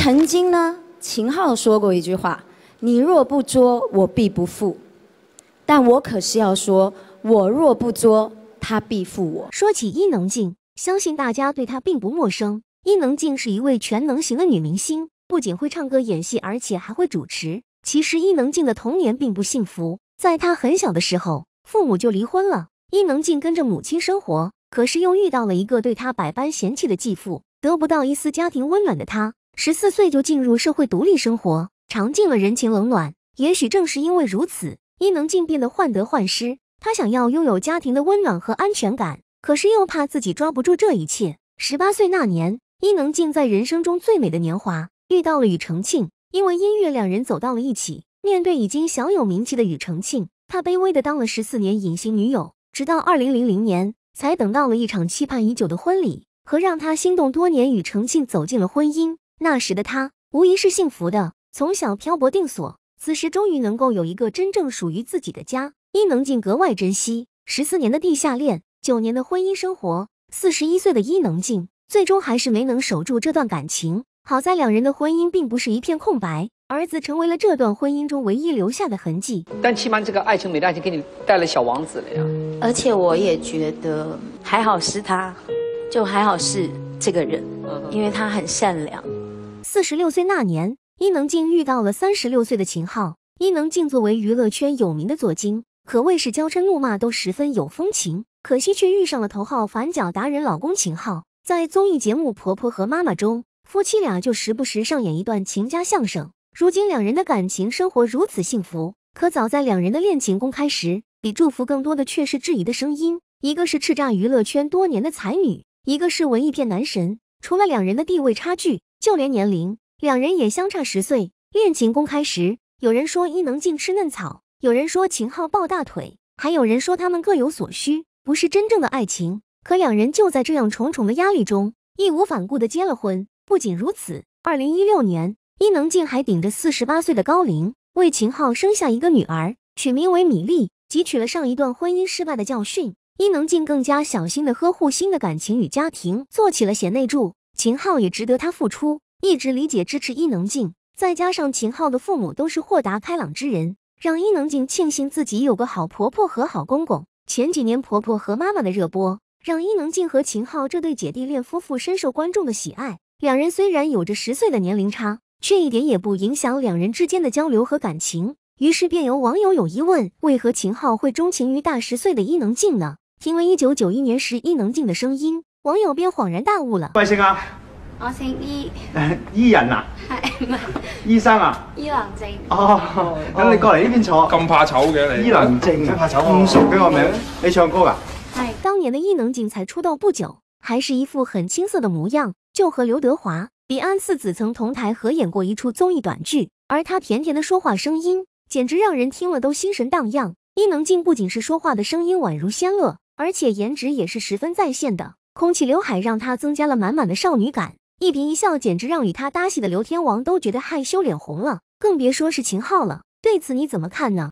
曾经呢，秦昊说过一句话：“你若不作，我必不负。”但我可是要说：“我若不作，他必负我。”说起伊能静，相信大家对她并不陌生。伊能静是一位全能型的女明星，不仅会唱歌、演戏，而且还会主持。其实伊能静的童年并不幸福，在她很小的时候，父母就离婚了。伊能静跟着母亲生活，可是又遇到了一个对她百般嫌弃的继父，得不到一丝家庭温暖的她。十四岁就进入社会独立生活，尝尽了人情冷暖。也许正是因为如此，伊能静变得患得患失。她想要拥有家庭的温暖和安全感，可是又怕自己抓不住这一切。十八岁那年，伊能静在人生中最美的年华遇到了庾澄庆，因为音乐，两人走到了一起。面对已经小有名气的庾澄庆，他卑微的当了十四年隐形女友，直到二零零零年才等到了一场期盼已久的婚礼，和让他心动多年庾澄庆走进了婚姻。那时的他无疑是幸福的，从小漂泊定所，此时终于能够有一个真正属于自己的家，伊能静格外珍惜。十四年的地下恋，九年的婚姻生活，四十一岁的伊能静最终还是没能守住这段感情。好在两人的婚姻并不是一片空白，儿子成为了这段婚姻中唯一留下的痕迹。但起码这个爱情，美的爱情给你带了小王子了呀。而且我也觉得还好是他，就还好是这个人，因为他很善良。四十六岁那年，伊能静遇到了三十六岁的秦昊。伊能静作为娱乐圈有名的左京，可谓是娇嗔怒骂都十分有风情。可惜却遇上了头号反脚达人老公秦昊。在综艺节目《婆婆和妈妈》中，夫妻俩就时不时上演一段秦家相声。如今两人的感情生活如此幸福，可早在两人的恋情公开时，比祝福更多的却是质疑的声音。一个是叱咤娱乐圈多年的才女，一个是文艺片男神，除了两人的地位差距。就连年龄，两人也相差十岁。恋情公开时，有人说伊能静吃嫩草，有人说秦昊抱大腿，还有人说他们各有所需，不是真正的爱情。可两人就在这样重重的压力中，义无反顾的结了婚。不仅如此，二零一六年，伊能静还顶着四十八岁的高龄，为秦昊生下一个女儿，取名为米粒。汲取了上一段婚姻失败的教训，伊能静更加小心的呵护新的感情与家庭，做起了贤内助。秦昊也值得她付出，一直理解支持伊能静，再加上秦昊的父母都是豁达开朗之人，让伊能静庆幸自己有个好婆婆和好公公。前几年婆婆和妈妈的热播，让伊能静和秦昊这对姐弟恋夫妇深受观众的喜爱。两人虽然有着十岁的年龄差，却一点也不影响两人之间的交流和感情。于是便有网友有疑问：为何秦昊会钟情于大十岁的伊能静呢？听闻一九九一年时伊能静的声音。网友便恍然大悟了。贵姓啊？我姓伊。伊人啊？系唔系？医生啊？伊能静。哦，咁你过嚟呢边坐，咁怕丑嘅你？伊能静，唔怕丑。咁熟嘅我名，你唱歌噶？系，当年的伊能静才出道不久，还是一副很青涩的模样，就和刘德华、李安四子曾同台合演过一出综艺短剧，而他甜甜的说话声音，简直让人听了都心神荡漾。伊能静不仅是说话的声音宛如仙乐，而且颜值也是十分在线的。空气刘海让她增加了满满的少女感，一颦一笑简直让与她搭戏的刘天王都觉得害羞脸红了，更别说是秦昊了。对此你怎么看呢？